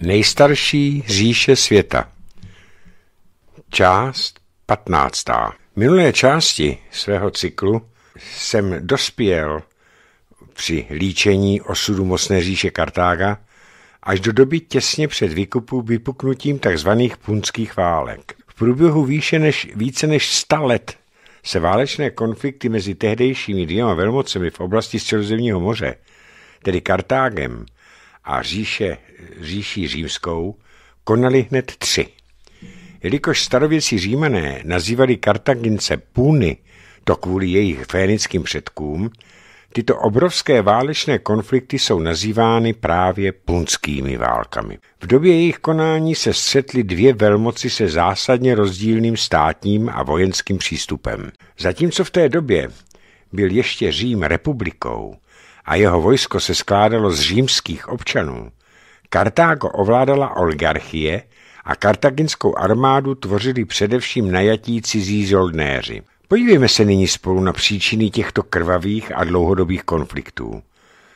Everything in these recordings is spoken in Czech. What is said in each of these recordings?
Nejstarší říše světa Část 15. V minulé části svého cyklu jsem dospěl při líčení osudu mocné říše Kartága až do doby těsně před výkupu vypuknutím tzv. punských válek. V průběhu výše než, více než 100 let se válečné konflikty mezi tehdejšími dvěma velmocemi v oblasti Středozemního moře, tedy Kartágem a říše, říší římskou konali hned tři. Jelikož starověcí římané nazývali Kartagince půny, to kvůli jejich fénickým předkům, tyto obrovské válečné konflikty jsou nazývány právě punskými válkami. V době jejich konání se střetly dvě velmoci se zásadně rozdílným státním a vojenským přístupem. Zatímco v té době byl ještě Řím republikou, a jeho vojsko se skládalo z římských občanů, Kartágo ovládala oligarchie a kartaginskou armádu tvořili především najatí cizí zoldnéři. Podívejme se nyní spolu na příčiny těchto krvavých a dlouhodobých konfliktů.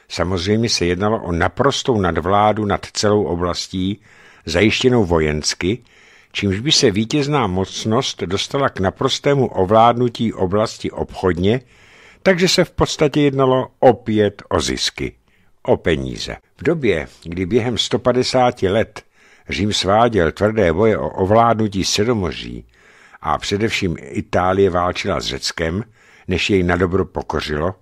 Samozřejmě se jednalo o naprostou nadvládu nad celou oblastí, zajištěnou vojensky, čímž by se vítězná mocnost dostala k naprostému ovládnutí oblasti obchodně takže se v podstatě jednalo opět o zisky, o peníze. V době, kdy během 150 let Řím sváděl tvrdé boje o ovládnutí Sedomoří a především Itálie válčila s Řeckem, než jej na dobro pokořilo,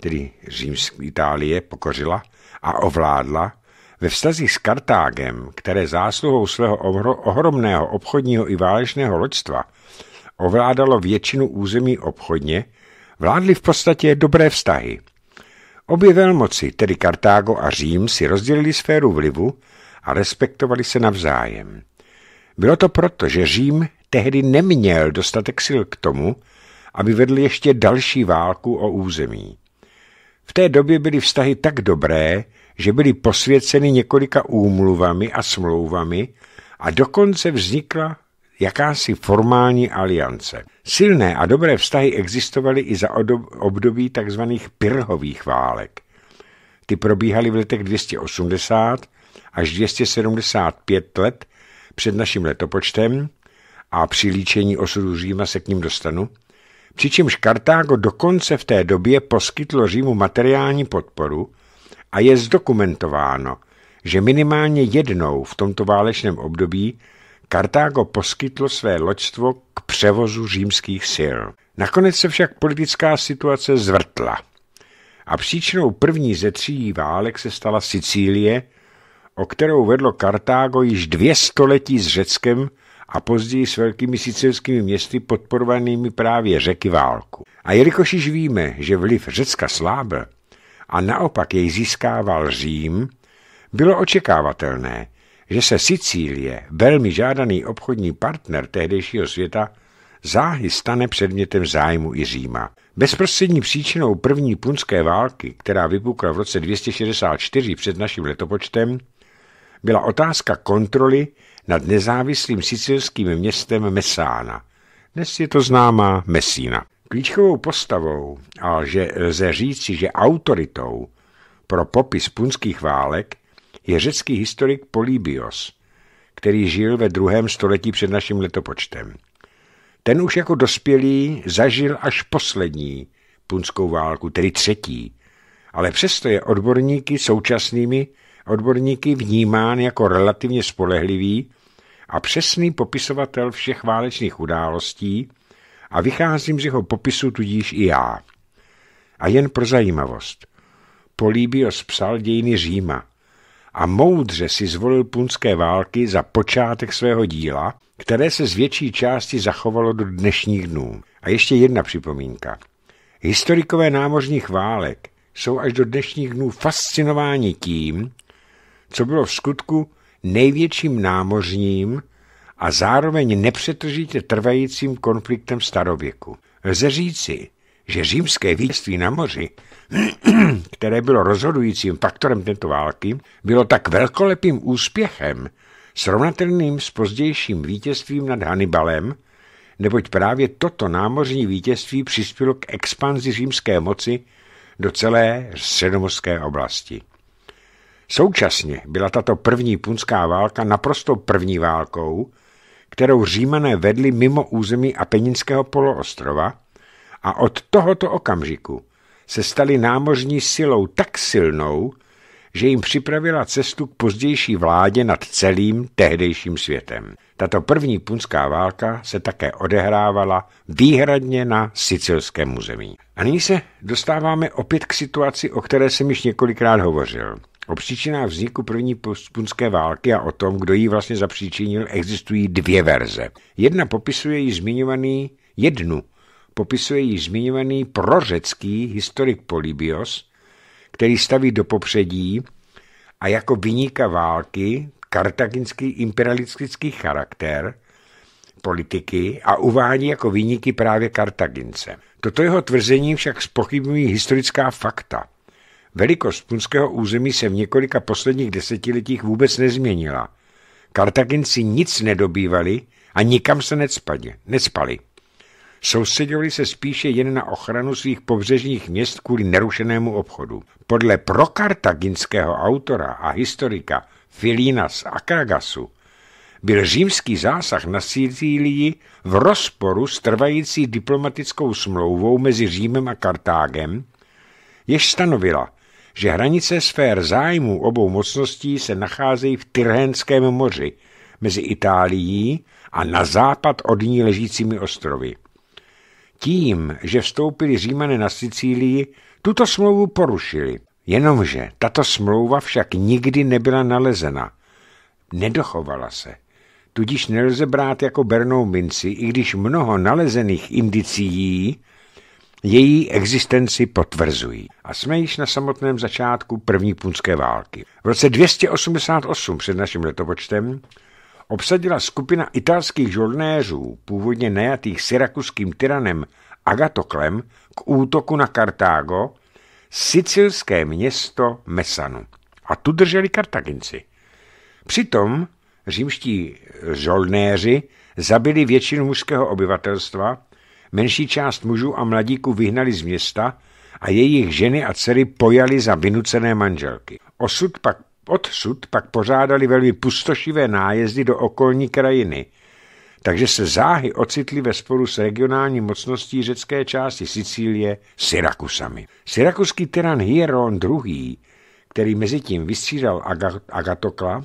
tedy Římská Itálie pokořila a ovládla, ve vztazích s Kartágem, které zásluhou svého ohromného obchodního i válečného loďstva ovládalo většinu území obchodně vládly v podstatě dobré vztahy. Obě velmoci, tedy Kartágo a Řím, si rozdělili sféru vlivu a respektovali se navzájem. Bylo to proto, že Řím tehdy neměl dostatek sil k tomu, aby vedl ještě další válku o území. V té době byly vztahy tak dobré, že byly posvěceny několika úmluvami a smlouvami a dokonce vznikla jakási formální aliance. Silné a dobré vztahy existovaly i za období tzv. pirhových válek. Ty probíhaly v letech 280 až 275 let před naším letopočtem a při líčení osudu Říma se k ním dostanu, přičemž Kartágo dokonce v té době poskytlo Římu materiální podporu a je zdokumentováno, že minimálně jednou v tomto válečném období Kartágo poskytlo své loďstvo k převozu římských sil. Nakonec se však politická situace zvrtla a příčinou první ze tří válek se stala Sicílie, o kterou vedlo Kartágo již dvě století s Řeckem a později s velkými sicilskými městy podporovanými právě řeky válku. A jelikož již víme, že vliv Řecka slábl a naopak jej získával Řím, bylo očekávatelné, že se Sicílie, velmi žádaný obchodní partner tehdejšího světa, záhy stane předmětem zájmu i Říma. Bezprostřední příčinou první punské války, která vypukla v roce 264 před naším letopočtem, byla otázka kontroly nad nezávislým sicilským městem Mesána. Dnes je to známá Messina. Klíčkovou postavou, a že lze říci, že autoritou pro popis punských válek je řecký historik Polybios, který žil ve druhém století před naším letopočtem. Ten už jako dospělý zažil až poslední punskou válku, tedy třetí, ale přesto je odborníky současnými odborníky vnímán jako relativně spolehlivý a přesný popisovatel všech válečných událostí a vycházím z jeho popisu tudíž i já. A jen pro zajímavost. Políbios psal dějiny Říma, a moudře si zvolil punské války za počátek svého díla, které se z větší části zachovalo do dnešních dnů. A ještě jedna připomínka. Historikové námořních válek jsou až do dnešních dnů fascinováni tím, co bylo v skutku největším námořním a zároveň nepřetržitě trvajícím konfliktem starověku. Lze říci, že římské vítězství na moři, které bylo rozhodujícím faktorem této války, bylo tak velkolepým úspěchem, srovnatelným s pozdějším vítězstvím nad Hannibalem, neboť právě toto námořní vítězství přispělo k expanzi římské moci do celé středomorské oblasti. Současně byla tato první punská válka naprosto první válkou, kterou římané vedli mimo území Apeninského poloostrova a od tohoto okamžiku se stali námořní silou tak silnou, že jim připravila cestu k pozdější vládě nad celým tehdejším světem. Tato první punská válka se také odehrávala výhradně na sicilském území. A nyní se dostáváme opět k situaci, o které jsem již několikrát hovořil. O příčinách vzniku první punské války a o tom, kdo ji vlastně zapříčinil, existují dvě verze. Jedna popisuje ji zmiňovaný jednu popisuje již zmiňovaný prořecký historik Polybios, který staví do popředí a jako vyníka války kartaginský imperialistický charakter politiky a uvádí jako vyníky právě Kartagince. Toto jeho tvrzení však spochybňují historická fakta. Velikost punského území se v několika posledních desetiletích vůbec nezměnila. Kartaginci nic nedobývali a nikam se necpadě, necpali soustředili se spíše jen na ochranu svých pobřežních měst kvůli nerušenému obchodu. Podle prokartaginského autora a historika Filína z Akragasu byl římský zásah na Sicílii v rozporu s trvající diplomatickou smlouvou mezi Římem a Kartágem, jež stanovila, že hranice sfér zájmů obou mocností se nacházejí v Tyrhenském moři mezi Itálií a na západ od ní ležícími ostrovy. Tím, že vstoupili Římané na Sicílii, tuto smlouvu porušili. Jenomže tato smlouva však nikdy nebyla nalezena. Nedochovala se. Tudíž nelze brát jako bernou minci, i když mnoho nalezených indicií její existenci potvrzují. A jsme již na samotném začátku první punské války. V roce 288 před naším letopočtem obsadila skupina italských žolnéřů, původně najatých syrakuským tyranem Agatoklem, k útoku na Kartágo, sicilské město Mesanu. A tu drželi Kartaginci. Přitom římští žolnéři zabili většinu mužského obyvatelstva, menší část mužů a mladíků vyhnali z města a jejich ženy a dcery pojali za vynucené manželky. Osud pak Odsud pak pořádali velmi pustošivé nájezdy do okolní krajiny, takže se záhy ocitli ve sporu s regionální mocností řecké části Sicílie Syrakusami. Syrakuský tyran Hieron II., který mezitím vystřídal Agatokla,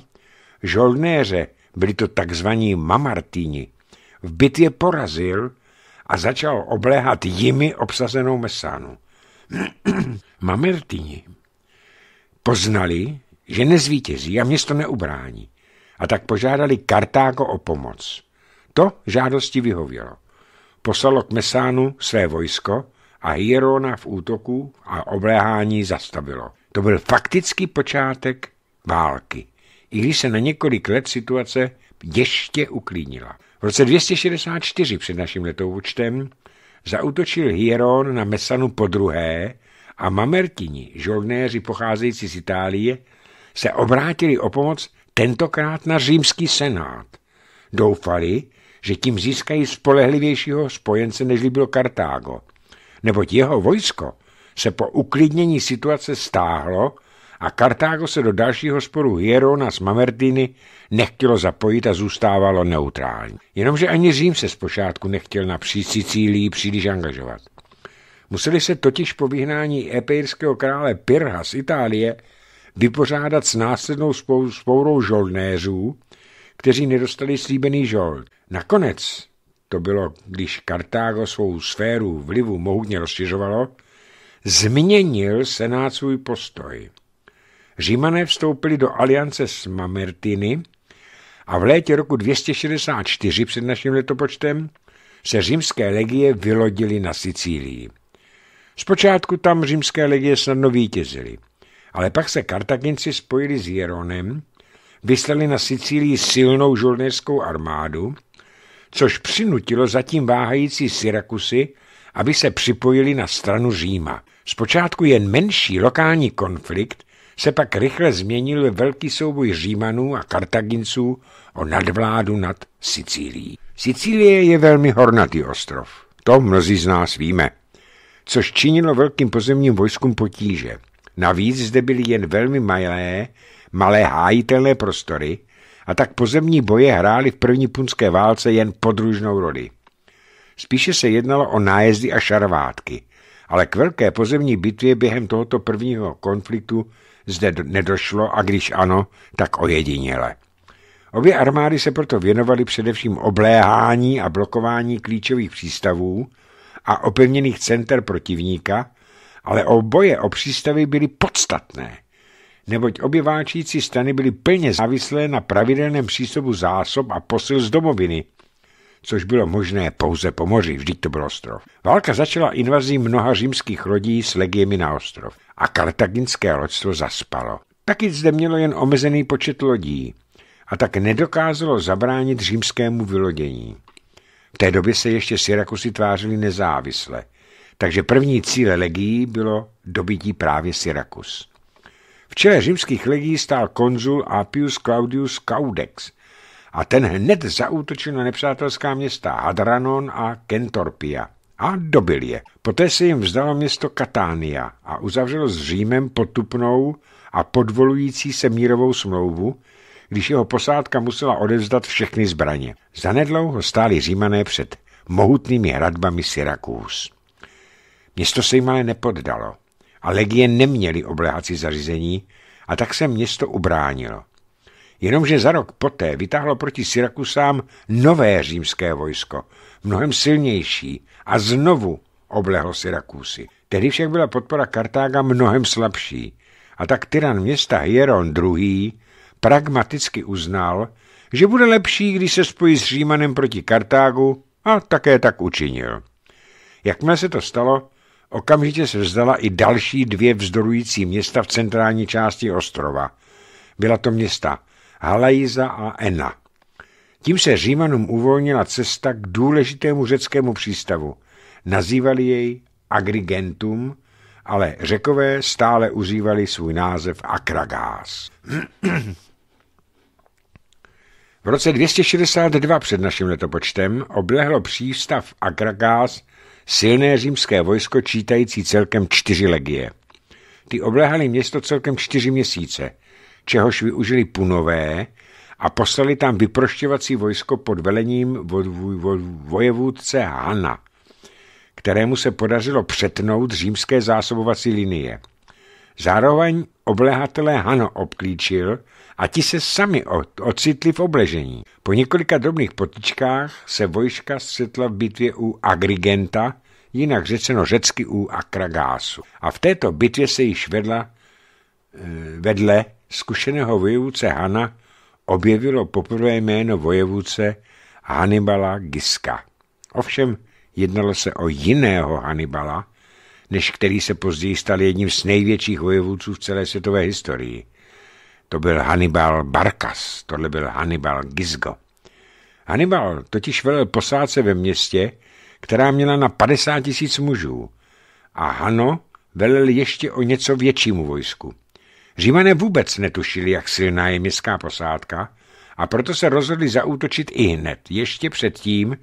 žolnéře, byli to takzvaní mamartíni, v bitvě porazil a začal obléhat jimi obsazenou mesánu. mamartíni poznali, že nezvítězí a město neubrání. A tak požádali Kartágo o pomoc. To žádosti vyhovělo. Poslalo k Mesánu své vojsko a Hierona v útoku a obléhání zastavilo. To byl faktický počátek války, i když se na několik let situace ještě uklínila. V roce 264 před naším letoučtem zautočil Hieron na Mesanu po druhé a mamertini, žolnéři pocházející z Itálie, se obrátili o pomoc tentokrát na římský senát. Doufali, že tím získají spolehlivějšího spojence, než bylo Kartágo, neboť jeho vojsko se po uklidnění situace stáhlo a Kartágo se do dalšího sporu Hierona s Mamertiny nechtělo zapojit a zůstávalo neutrální. Jenomže ani Řím se zpočátku nechtěl na pří Sicílii příliš angažovat. Museli se totiž po vyhnání epejského krále Pirha z Itálie vypořádat s následnou spou- spourou žoldnéřů, kteří nedostali slíbený žold. Nakonec, to bylo, když Kartágo svou sféru vlivu mohutně rozšiřovalo, změnil senát svůj postoj. Římané vstoupili do aliance s Mamertiny a v létě roku 264 před naším letopočtem se římské legie vylodily na Sicílii. Zpočátku tam římské legie snadno vítězily – ale pak se Kartaginci spojili s Jeronem, vyslali na Sicílii silnou žurnéřskou armádu, což přinutilo zatím váhající Syrakusy, aby se připojili na stranu Říma. Zpočátku jen menší lokální konflikt se pak rychle změnil ve velký souboj Římanů a Kartaginců o nadvládu nad Sicílií. Sicílie je velmi hornatý ostrov, to mnozí z nás víme, což činilo velkým pozemním vojskům potíže. Navíc zde byly jen velmi malé, malé hájitelné prostory a tak pozemní boje hrály v první punské válce jen podružnou roli. Spíše se jednalo o nájezdy a šarvátky, ale k velké pozemní bitvě během tohoto prvního konfliktu zde nedošlo a když ano, tak ojediněle. Obě armády se proto věnovaly především obléhání a blokování klíčových přístavů a opevněných center protivníka – ale oboje o přístavy byly podstatné, neboť obě válčící stany byly plně závislé na pravidelném přístupu zásob a posil z domoviny, což bylo možné pouze po moři, vždyť to byl ostrov. Válka začala invazí mnoha římských lodí s legiemi na ostrov a kartaginské loďstvo zaspalo. Taky zde mělo jen omezený počet lodí a tak nedokázalo zabránit římskému vylodění. V té době se ještě Syrakusy tvářili nezávisle takže první cíle legií bylo dobytí právě Syrakus. V čele římských legií stál konzul Apius Claudius Caudex a ten hned zaútočil na nepřátelská města Hadranon a Kentorpia a dobil je. Poté se jim vzdalo město Katánia a uzavřelo s Římem potupnou a podvolující se mírovou smlouvu, když jeho posádka musela odevzdat všechny zbraně. Zanedlouho stáli římané před mohutnými hradbami Syrakus. Město se jim ale nepoddalo a legie neměli obléhací zařízení a tak se město ubránilo. Jenomže za rok poté vytáhlo proti Syrakusám nové římské vojsko, mnohem silnější a znovu oblehlo Syrakusy. Tedy však byla podpora Kartága mnohem slabší a tak tyran města Hieron II. pragmaticky uznal, že bude lepší, když se spojí s Římanem proti Kartágu a také tak učinil. Jakmile se to stalo, Okamžitě se vzdala i další dvě vzdorující města v centrální části ostrova. Byla to města Halajza a Ena. Tím se Římanům uvolnila cesta k důležitému řeckému přístavu. Nazývali jej Agrigentum, ale řekové stále užívali svůj název Akragás. V roce 262 před naším letopočtem oblehlo přístav Akragás silné římské vojsko čítající celkem čtyři legie. Ty obléhali město celkem čtyři měsíce, čehož využili punové a poslali tam vyprošťovací vojsko pod velením vo, vo, vo, vojevůdce Hana, kterému se podařilo přetnout římské zásobovací linie. Zároveň obléhatele Hano obklíčil a ti se sami ocitli v obležení. Po několika drobných potičkách se vojska střetla v bitvě u Agrigenta, jinak řečeno řecky u Akragásu. A v této bitvě se již vedla, eh, vedle zkušeného vojevůce Hana objevilo poprvé jméno vojevůce Hannibala Giska. Ovšem jednalo se o jiného Hannibala, než který se později stal jedním z největších vojevůců v celé světové historii. To byl Hannibal Barkas, tohle byl Hannibal Gizgo. Hannibal totiž velel posádce ve městě, která měla na 50 tisíc mužů. A Hano velel ještě o něco většímu vojsku. Římané vůbec netušili, jak silná je městská posádka, a proto se rozhodli zaútočit i hned, ještě předtím,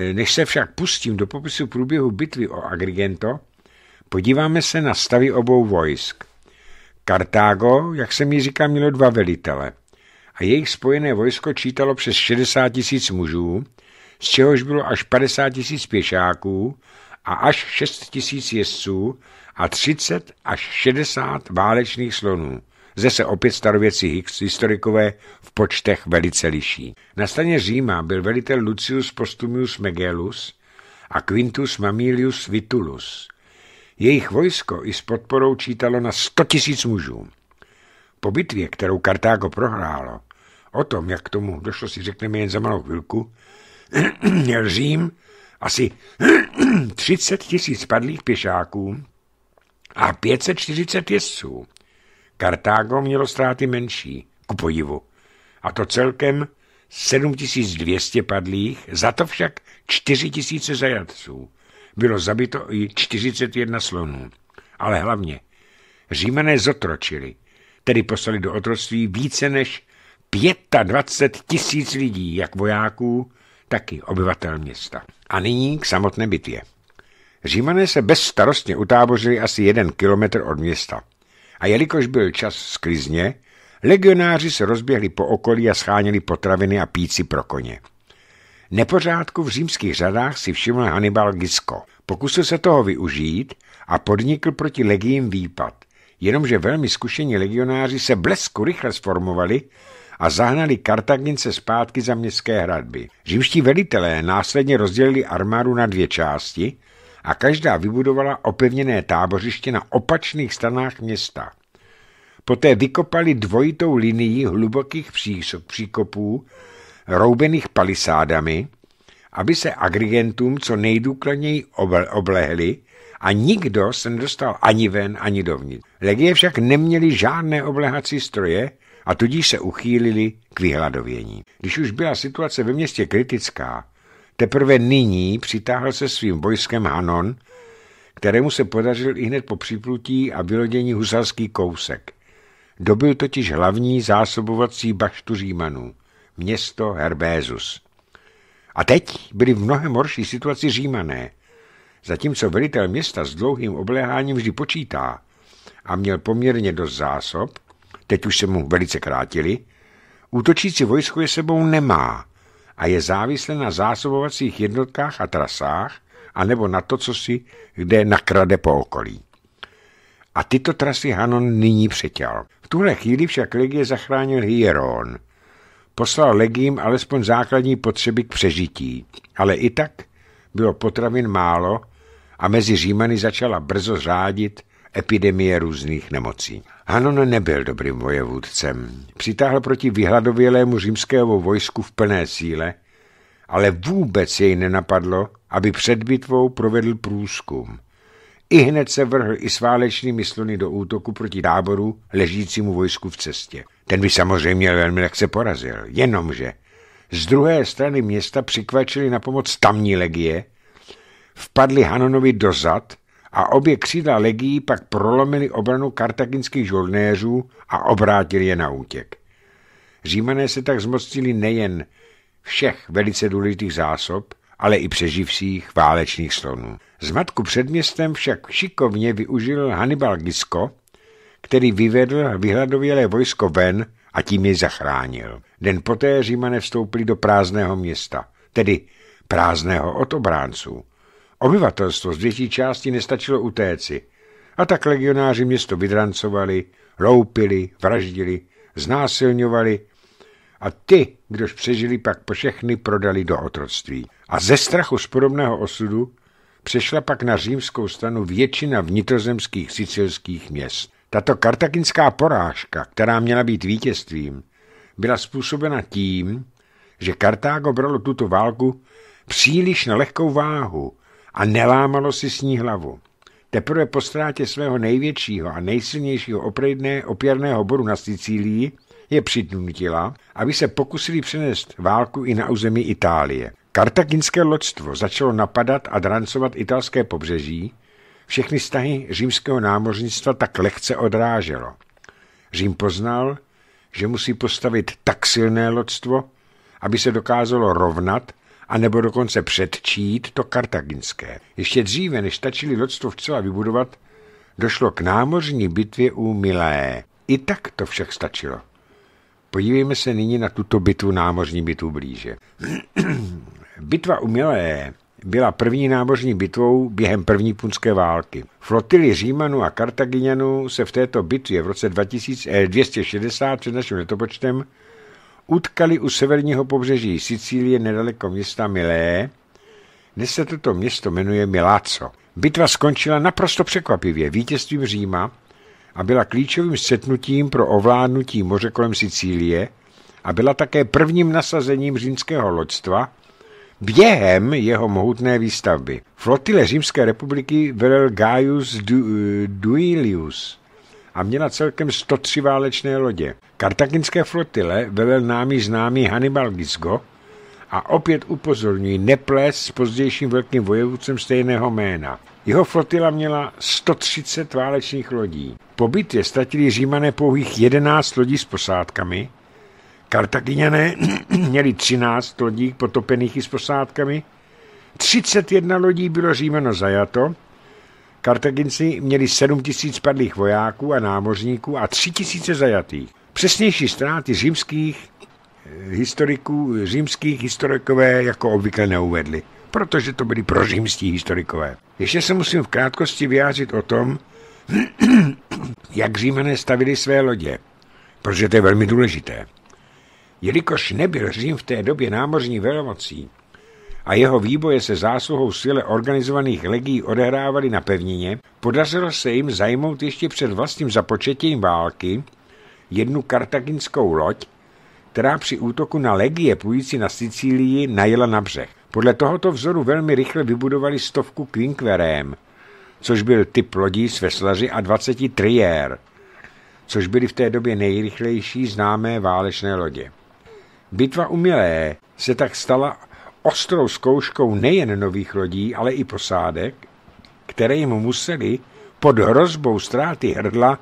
eh, než se však pustím do popisu průběhu bitvy o Agrigento, podíváme se na stavy obou vojsk. Kartágo, jak se mi říká, mělo dva velitele a jejich spojené vojsko čítalo přes 60 tisíc mužů, z čehož bylo až 50 tisíc pěšáků a až 6 tisíc jezdců a 30 až 60 válečných slonů. Zde se opět starověcí historikové v počtech velice liší. Na straně Říma byl velitel Lucius Postumius Megellus a Quintus Mamilius Vitulus – jejich vojsko i s podporou čítalo na 100 tisíc mužů. Po bitvě, kterou Kartágo prohrálo, o tom, jak k tomu došlo, si řekneme jen za malou chvilku, měl Řím asi 30 tisíc padlých pěšáků a 540 jezdců. Kartágo mělo ztráty menší, ku podivu. A to celkem 7200 padlých, za to však 4000 zajatců bylo zabito i 41 slonů. Ale hlavně, římané zotročili, tedy poslali do otroctví více než 25 tisíc lidí, jak vojáků, tak i obyvatel města. A nyní k samotné bitvě. Římané se bezstarostně utábořili asi jeden kilometr od města. A jelikož byl čas sklizně, legionáři se rozběhli po okolí a scháněli potraviny a píci pro koně. Nepořádku v římských řadách si všiml Hannibal Gisko. Pokusil se toho využít a podnikl proti legiím výpad. Jenomže velmi zkušení legionáři se blesku rychle sformovali a zahnali Kartagince zpátky za městské hradby. Římští velitelé následně rozdělili armádu na dvě části a každá vybudovala opevněné tábořiště na opačných stranách města. Poté vykopali dvojitou linii hlubokých příkopů, roubených palisádami, aby se agrigentům co nejdůkladněji oblehli a nikdo se nedostal ani ven, ani dovnitř. Legie však neměli žádné oblehací stroje a tudíž se uchýlili k vyhladovění. Když už byla situace ve městě kritická, teprve nyní přitáhl se svým vojskem Hanon, kterému se podařil i hned po připlutí a vylodění husalský kousek. Dobil totiž hlavní zásobovací baštu Římanů město Herbézus. A teď byli v mnohem horší situaci římané, zatímco velitel města s dlouhým obléháním vždy počítá a měl poměrně dost zásob, teď už se mu velice krátili, útočící vojsko je sebou nemá a je závislé na zásobovacích jednotkách a trasách, anebo na to, co si kde nakrade po okolí. A tyto trasy Hanon nyní přetěl. V tuhle chvíli však legie zachránil Hieron – poslal legím alespoň základní potřeby k přežití. Ale i tak bylo potravin málo a mezi Římany začala brzo řádit epidemie různých nemocí. Hanon nebyl dobrým vojevůdcem. Přitáhl proti vyhladovělému římskému vojsku v plné síle, ale vůbec jej nenapadlo, aby před bitvou provedl průzkum. I hned se vrhl i s válečnými sluny do útoku proti táboru ležícímu vojsku v cestě. Ten by samozřejmě velmi lehce porazil. Jenomže z druhé strany města přikvačili na pomoc tamní legie, vpadli Hanonovi do zad a obě křídla legií pak prolomili obranu kartaginských žolnéřů a obrátili je na útěk. Římané se tak zmocnili nejen všech velice důležitých zásob, ale i přeživších válečných slonů. Zmatku před městem však šikovně využil Hannibal Gisko, který vyvedl vyhladovělé vojsko ven a tím je zachránil. Den poté římané vstoupili do prázdného města, tedy prázdného od obránců. Obyvatelstvo z větší části nestačilo utéci, a tak legionáři město vydrancovali, loupili, vraždili, znásilňovali a ty, kdož přežili, pak po všechny prodali do otroctví. A ze strachu z podobného osudu přešla pak na římskou stranu většina vnitrozemských sicilských měst. Tato kartaginská porážka, která měla být vítězstvím, byla způsobena tím, že Kartágo bralo tuto válku příliš na lehkou váhu a nelámalo si s ní hlavu. Teprve po ztrátě svého největšího a nejsilnějšího oprejné opěrného bodu na Sicílii je přidnutila, aby se pokusili přenést válku i na území Itálie. Kartaginské loďstvo začalo napadat a drancovat italské pobřeží, všechny stahy římského námořnictva tak lehce odráželo. Řím poznal, že musí postavit tak silné lodstvo, aby se dokázalo rovnat a nebo dokonce předčít to kartaginské. Ještě dříve, než stačili lodstvo vcela vybudovat, došlo k námořní bitvě u Milé. I tak to však stačilo. Podívejme se nyní na tuto bitvu námořní bitvu blíže. Bitva u Milé byla první námořní bitvou během první punské války. Flotily Římanů a Kartaginianů se v této bitvě v roce 2260 před naším letopočtem utkali u severního pobřeží Sicílie nedaleko města Milé, dnes se toto město jmenuje Miláco. Bitva skončila naprosto překvapivě vítězstvím Říma a byla klíčovým setnutím pro ovládnutí moře kolem Sicílie a byla také prvním nasazením římského loďstva – Během jeho mohutné výstavby flotile Římské republiky velel Gaius du, Duilius a měla celkem 103 válečné lodě. Kartaginské flotile velel námi známý Hannibal Gisgo a opět upozorňuji neples s pozdějším velkým vojevůcem stejného jména. Jeho flotila měla 130 válečných lodí. Po bitvě ztratili římané pouhých 11 lodí s posádkami Kartaginěné měli 13 lodí potopených i s posádkami, 31 lodí bylo Římeno zajato, Kartaginci měli 7 tisíc padlých vojáků a námořníků a 3 tisíce zajatých. Přesnější ztráty římských eh, historiků, římských historikové jako obvykle neuvedli, protože to byli prořímští historikové. Ještě se musím v krátkosti vyjádřit o tom, jak římané stavili své lodě, protože to je velmi důležité. Jelikož nebyl Řím v té době námořní velmocí a jeho výboje se zásluhou síle organizovaných legií odehrávaly na pevnině, podařilo se jim zajmout ještě před vlastním započetím války jednu kartaginskou loď, která při útoku na legie půjící na Sicílii najela na břeh. Podle tohoto vzoru velmi rychle vybudovali stovku Quinkverém, což byl typ lodí s veslaři a 20 triér, což byly v té době nejrychlejší známé válečné lodě. Bitva umělé se tak stala ostrou zkouškou nejen nových lodí, ale i posádek, které jim museli pod hrozbou ztráty hrdla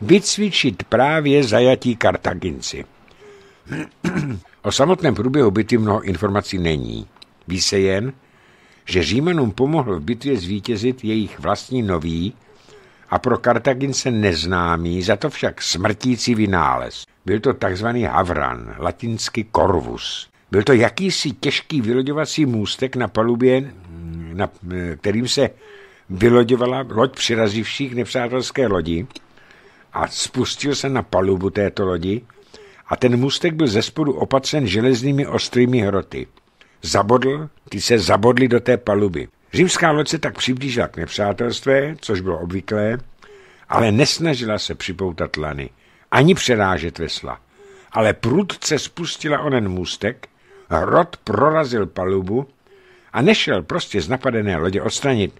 vycvičit právě zajatí Kartaginci. o samotném průběhu bitvy mnoho informací není. Ví se jen, že Římanům pomohl v bitvě zvítězit jejich vlastní nový a pro Kartagince neznámý, za to však smrtící vynález. Byl to takzvaný havran, latinsky korvus. Byl to jakýsi těžký vyloďovací můstek na palubě, na, kterým se vyloďovala loď přirazivších nepřátelské lodi a spustil se na palubu této lodi a ten můstek byl ze spodu opatřen železnými ostrými hroty. Zabodl, ty se zabodly do té paluby. Římská loď se tak přiblížila k nepřátelstvé, což bylo obvyklé, ale nesnažila se připoutat lany ani přerážet vesla. Ale prudce spustila onen můstek, hrot prorazil palubu a nešel prostě z napadené lodě odstranit.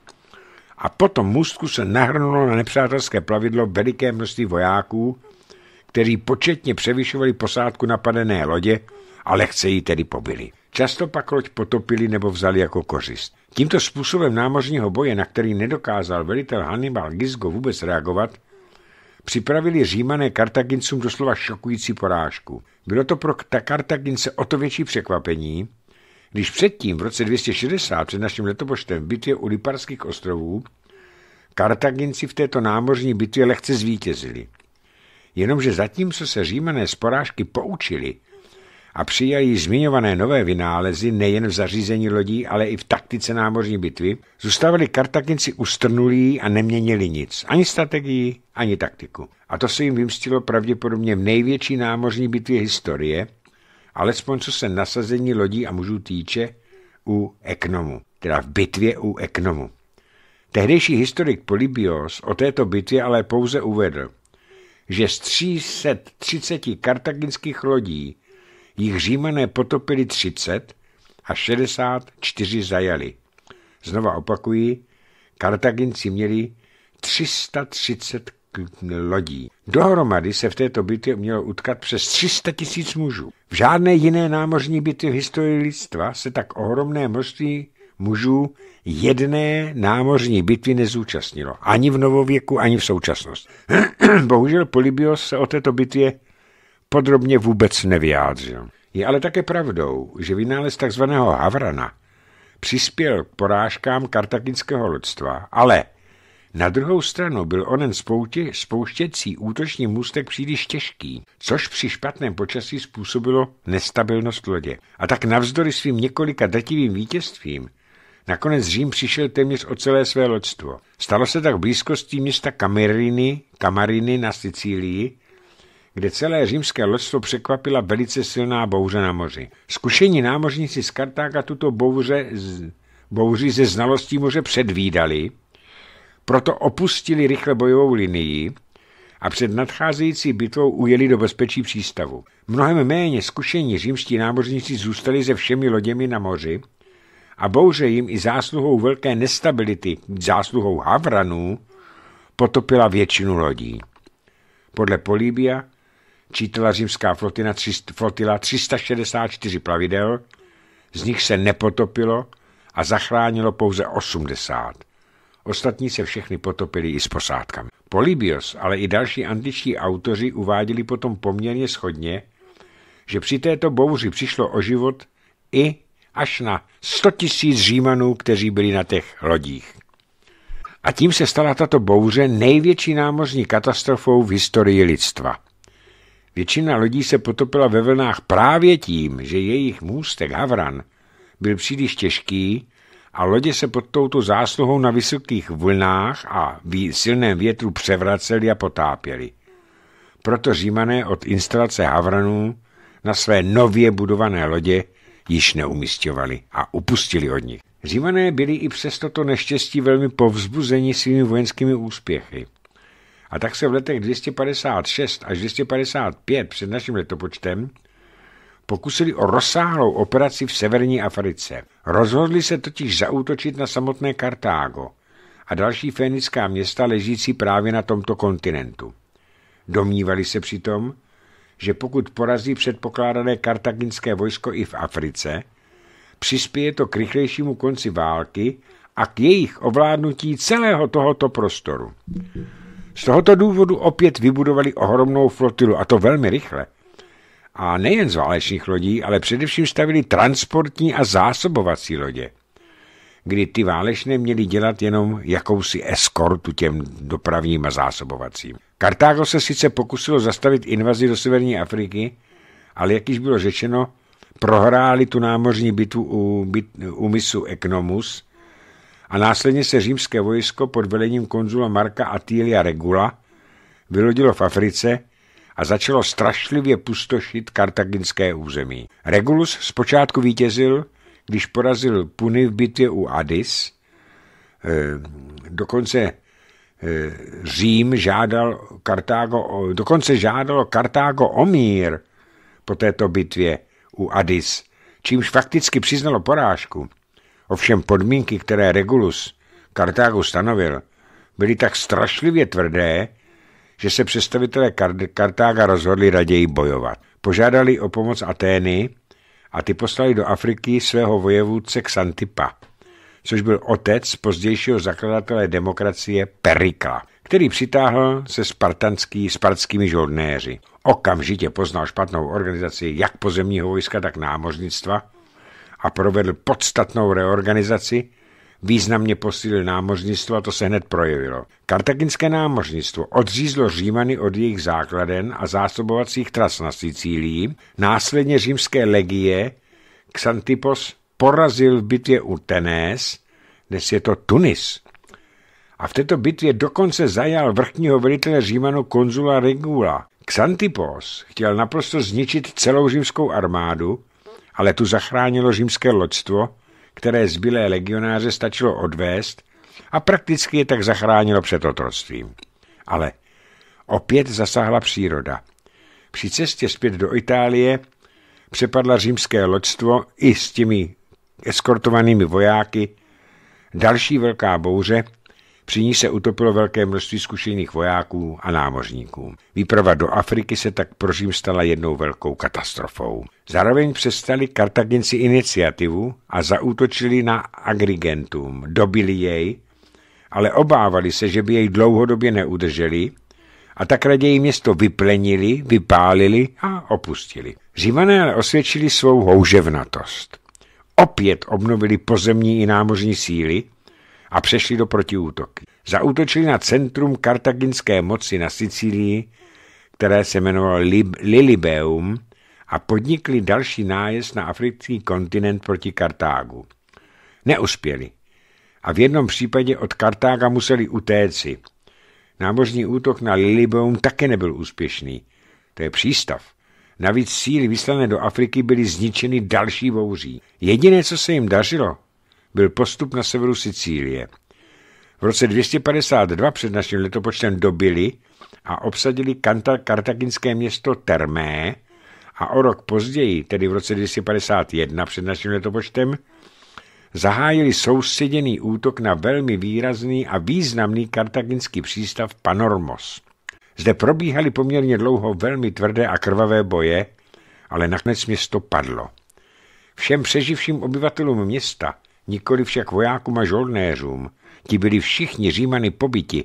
A potom můstku se nahrnulo na nepřátelské plavidlo veliké množství vojáků, kteří početně převyšovali posádku napadené lodě a lehce ji tedy pobili. Často pak loď potopili nebo vzali jako kořist. Tímto způsobem námořního boje, na který nedokázal velitel Hannibal Gisgo vůbec reagovat, připravili římané Kartagincům doslova šokující porážku. Bylo to pro Kartagince o to větší překvapení, když předtím v roce 260 před naším letopočtem v bitvě u Liparských ostrovů Kartaginci v této námořní bitvě lehce zvítězili. Jenomže zatímco se římané z porážky poučili a přijali zmiňované nové vynálezy nejen v zařízení lodí, ale i v taktice námořní bitvy, zůstávali kartakinci ustrnulí a neměnili nic, ani strategii, ani taktiku. A to se jim vymstilo pravděpodobně v největší námořní bitvě historie, alespoň co se nasazení lodí a mužů týče, u Eknomu, teda v bitvě u Eknomu. Tehdejší historik Polybios o této bitvě ale pouze uvedl, že z 330 kartaginských lodí jich římané potopili 30 a 64 zajali. Znova opakuji, Kartaginci měli 330 lodí. Dohromady se v této bitvě mělo utkat přes 300 tisíc mužů. V žádné jiné námořní bitvě v historii lidstva se tak ohromné množství mužů jedné námořní bitvy nezúčastnilo. Ani v novověku, ani v současnosti. Bohužel Polybios se o této bitvě podrobně vůbec nevyjádřil. Je ale také pravdou, že vynález tzv. Havrana přispěl k porážkám kartakinského lodstva. ale na druhou stranu byl onen spoutě, spouštěcí útoční můstek příliš těžký, což při špatném počasí způsobilo nestabilnost lodě. A tak navzdory svým několika dativým vítězstvím Nakonec Řím přišel téměř o celé své lodstvo. Stalo se tak blízkostí města Kameriny, Kamariny na Sicílii, kde celé římské loďstvo překvapila velice silná bouře na moři. Zkušení námořníci z Kartága tuto bouře, z, bouři ze znalostí moře předvídali, proto opustili rychle bojovou linii a před nadcházející bitvou ujeli do bezpečí přístavu. Mnohem méně zkušení římští námořníci zůstali se všemi loděmi na moři a bouře jim i zásluhou velké nestability, zásluhou Havranů, potopila většinu lodí. Podle Políbia čítala římská flotila, tři, flotila 364 plavidel, z nich se nepotopilo a zachránilo pouze 80. Ostatní se všechny potopili i s posádkami. Polybios, ale i další antičtí autoři uváděli potom poměrně schodně, že při této bouři přišlo o život i až na 100 tisíc Římanů, kteří byli na těch lodích. A tím se stala tato bouře největší námořní katastrofou v historii lidstva. Většina lodí se potopila ve vlnách právě tím, že jejich můstek Havran byl příliš těžký a lodě se pod touto zásluhou na vysokých vlnách a v silném větru převracely a potápěly. Proto římané od instalace Havranů na své nově budované lodě již neumistěvali a upustili od nich. Římané byli i přes toto neštěstí velmi povzbuzeni svými vojenskými úspěchy. A tak se v letech 256 až 255 před naším letopočtem pokusili o rozsáhlou operaci v severní Africe. Rozhodli se totiž zaútočit na samotné Kartágo a další fénická města ležící právě na tomto kontinentu. Domnívali se přitom, že pokud porazí předpokládané kartaginské vojsko i v Africe, přispěje to k rychlejšímu konci války a k jejich ovládnutí celého tohoto prostoru. Z tohoto důvodu opět vybudovali ohromnou flotilu, a to velmi rychle. A nejen z válečných lodí, ale především stavili transportní a zásobovací lodě, kdy ty válečné měly dělat jenom jakousi eskortu těm dopravním a zásobovacím. Kartágo se sice pokusilo zastavit invazi do severní Afriky, ale jak již bylo řečeno, prohráli tu námořní bitvu u, bit, u misu Eknomus a následně se římské vojsko pod velením konzula Marka Atilia Regula vylodilo v Africe a začalo strašlivě pustošit kartaginské území. Regulus zpočátku vítězil, když porazil Puny v bitvě u Addis. Eh, dokonce eh, Řím žádal Kartágo, dokonce žádalo Kartágo o mír po této bitvě u Addis, čímž fakticky přiznalo porážku. Ovšem podmínky, které Regulus Kartágu stanovil, byly tak strašlivě tvrdé, že se představitelé Kartága rozhodli raději bojovat. Požádali o pomoc Atény a ty poslali do Afriky svého vojevůdce Xantipa, což byl otec pozdějšího zakladatele demokracie Perikla, který přitáhl se spartanský, spartskými žoldnéři. Okamžitě poznal špatnou organizaci jak pozemního vojska, tak námořnictva a provedl podstatnou reorganizaci, významně posílil námořnictvo a to se hned projevilo. Kartaginské námořnictvo odřízlo Římany od jejich základen a zásobovacích tras na Sicílii, následně římské legie Xantipos porazil v bitvě u Tenés, dnes je to Tunis, a v této bitvě dokonce zajal vrchního velitele Římanu konzula Regula. Xantipos chtěl naprosto zničit celou římskou armádu ale tu zachránilo římské loďstvo, které zbylé legionáře stačilo odvést a prakticky je tak zachránilo před otroctvím. Ale opět zasáhla příroda. Při cestě zpět do Itálie přepadla římské loďstvo i s těmi eskortovanými vojáky další velká bouře, při ní se utopilo velké množství zkušených vojáků a námořníků. Výprava do Afriky se tak pro Řím stala jednou velkou katastrofou. Zároveň přestali Kartaginci iniciativu a zaútočili na Agrigentum, dobili jej, ale obávali se, že by jej dlouhodobě neudrželi a tak raději město vyplenili, vypálili a opustili. Římané ale osvědčili svou houževnatost. Opět obnovili pozemní i námořní síly a přešli do protiútoky. Zautočili na centrum kartaginské moci na Sicílii, které se jmenovalo Lib- Lilibeum, a podnikli další nájezd na africký kontinent proti Kartágu. Neuspěli a v jednom případě od Kartága museli utéci. Námořní útok na Lilibeum také nebyl úspěšný. To je přístav. Navíc síly vyslané do Afriky byly zničeny další bouří. Jediné, co se jim dařilo, byl postup na severu Sicílie. V roce 252 před naším letopočtem dobili a obsadili kanta kartaginské město Termé a o rok později, tedy v roce 251 před naším letopočtem, zahájili soustředěný útok na velmi výrazný a významný kartaginský přístav Panormos. Zde probíhaly poměrně dlouho velmi tvrdé a krvavé boje, ale nakonec město padlo. Všem přeživším obyvatelům města nikoli však vojákům a žolnéřům. Ti byli všichni římany pobyti,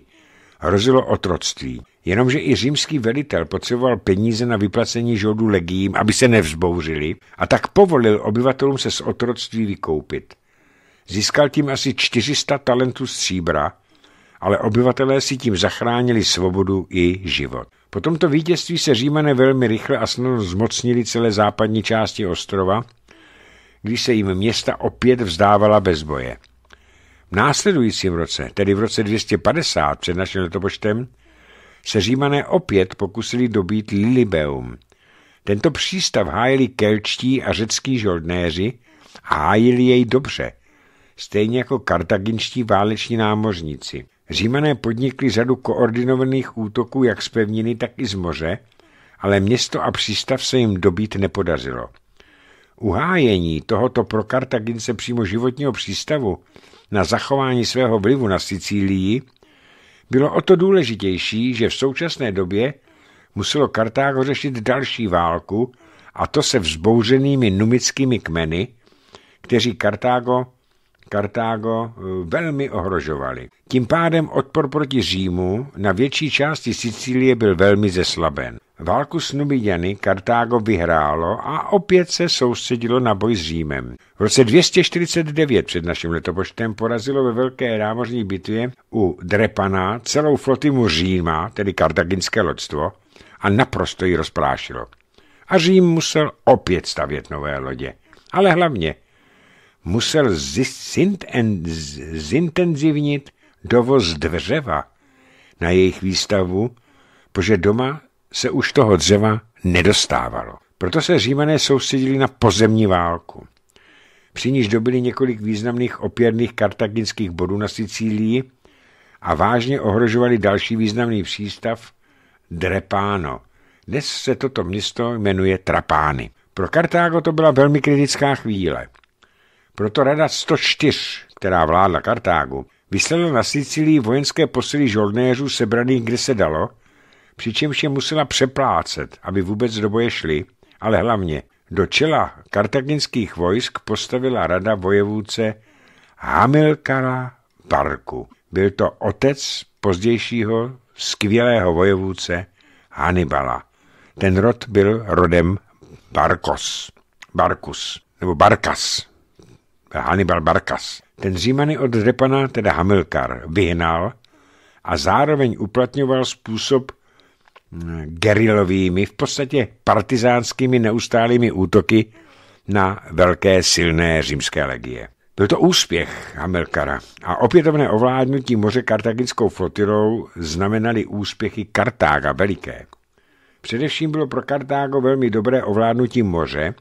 Hrozilo otroctví. Jenomže i římský velitel potřeboval peníze na vyplacení žoldu legiím, aby se nevzbouřili, a tak povolil obyvatelům se z otroctví vykoupit. Získal tím asi 400 talentů stříbra, ale obyvatelé si tím zachránili svobodu i život. Po tomto vítězství se římané velmi rychle a snadno zmocnili celé západní části ostrova, když se jim města opět vzdávala bez boje. V následujícím roce, tedy v roce 250 před naším letopočtem, se římané opět pokusili dobít Lilibeum. Tento přístav hájili kelčtí a řecký žoldnéři a hájili jej dobře, stejně jako kartaginští váleční námořníci. Římané podnikli řadu koordinovaných útoků jak z pevniny, tak i z moře, ale město a přístav se jim dobít nepodařilo. Uhájení tohoto pro Kartagince přímo životního přístavu na zachování svého vlivu na Sicílii bylo o to důležitější, že v současné době muselo Kartágo řešit další válku, a to se vzbouřenými numickými kmeny, kteří Kartágo, Kartágo eh, velmi ohrožovali. Tím pádem odpor proti Římu na větší části Sicílie byl velmi zeslaben. Válku s Numiděny Kartágo vyhrálo a opět se soustředilo na boj s Římem. V roce 249 před naším letopočtem porazilo ve velké námořní bitvě u Drepana celou flotimu Říma, tedy kartaginské loďstvo, a naprosto ji rozprášilo. A Řím musel opět stavět nové lodě. Ale hlavně musel zintenzivnit dovoz dřeva na jejich výstavu, protože doma se už toho dřeva nedostávalo. Proto se římané soustředili na pozemní válku. Při níž dobili několik významných opěrných kartaginských bodů na Sicílii a vážně ohrožovali další významný přístav Drepáno. Dnes se toto město jmenuje Trapány. Pro Kartágo to byla velmi kritická chvíle. Proto Rada 104, která vládla Kartágu, vyslala na Sicílii vojenské posily žoldnéřů sebraných kde se dalo přičemž je musela přeplácet, aby vůbec do boje šli, ale hlavně do čela kartaginských vojsk postavila rada vojevůce Hamilkara Barku. Byl to otec pozdějšího skvělého vojevůce Hannibala. Ten rod byl rodem Barkos, Barkus, nebo Barkas, Hannibal Barkas. Ten zímany od Repana, teda Hamilkar, vyhnal a zároveň uplatňoval způsob gerilovými, v podstatě partizánskými neustálými útoky na velké silné římské legie. Byl to úspěch Hamilkara a opětovné ovládnutí moře kartaginskou flotilou znamenaly úspěchy Kartága veliké. Především bylo pro Kartágo velmi dobré ovládnutí moře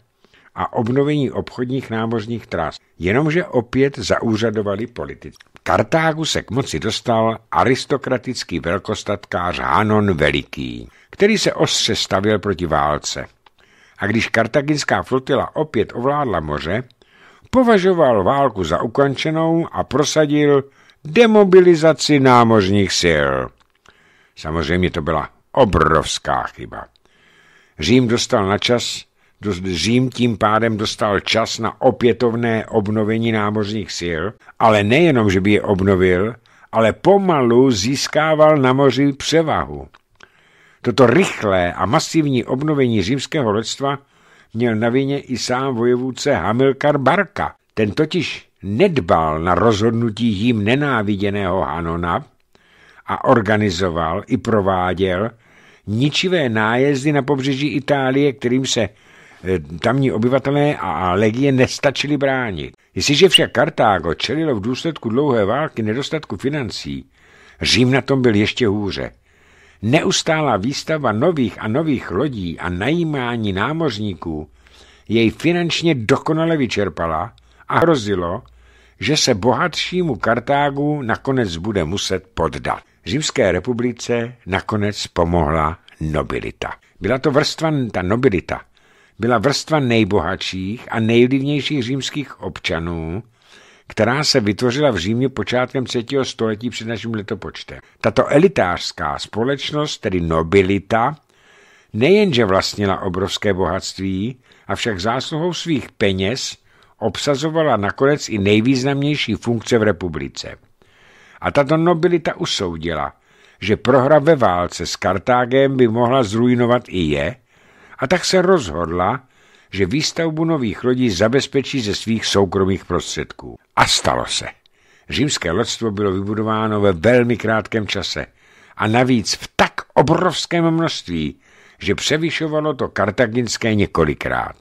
a obnovení obchodních námořních tras, jenomže opět zaúřadovali politici. Kartágu se k moci dostal aristokratický velkostatkář Hanon Veliký, který se ostře stavil proti válce. A když kartaginská flotila opět ovládla moře, považoval válku za ukončenou a prosadil demobilizaci námořních sil. Samozřejmě to byla obrovská chyba. Řím dostal na čas Řím tím pádem dostal čas na opětovné obnovení námořních sil, ale nejenom, že by je obnovil, ale pomalu získával na moři převahu. Toto rychlé a masivní obnovení římského loďstva měl na vině i sám vojevůdce Hamilkar Barka. Ten totiž nedbal na rozhodnutí jím nenáviděného Hanona a organizoval i prováděl ničivé nájezdy na pobřeží Itálie, kterým se Eh, tamní obyvatelé a legie nestačili bránit. Jestliže však Kartágo čelilo v důsledku dlouhé války nedostatku financí, Řím na tom byl ještě hůře. Neustálá výstava nových a nových lodí a najímání námořníků jej finančně dokonale vyčerpala a hrozilo, že se bohatšímu Kartágu nakonec bude muset poddat. Římské republice nakonec pomohla nobilita. Byla to vrstva ta nobilita, byla vrstva nejbohatších a nejlivnějších římských občanů, která se vytvořila v Římě počátkem 3. století před naším letopočtem. Tato elitářská společnost, tedy nobilita, nejenže vlastnila obrovské bohatství, avšak zásluhou svých peněz obsazovala nakonec i nejvýznamnější funkce v republice. A tato nobilita usoudila, že prohra ve válce s Kartágem by mohla zrujnovat i je a tak se rozhodla, že výstavbu nových lodí zabezpečí ze svých soukromých prostředků. A stalo se. Římské lodstvo bylo vybudováno ve velmi krátkém čase a navíc v tak obrovském množství, že převyšovalo to kartaginské několikrát.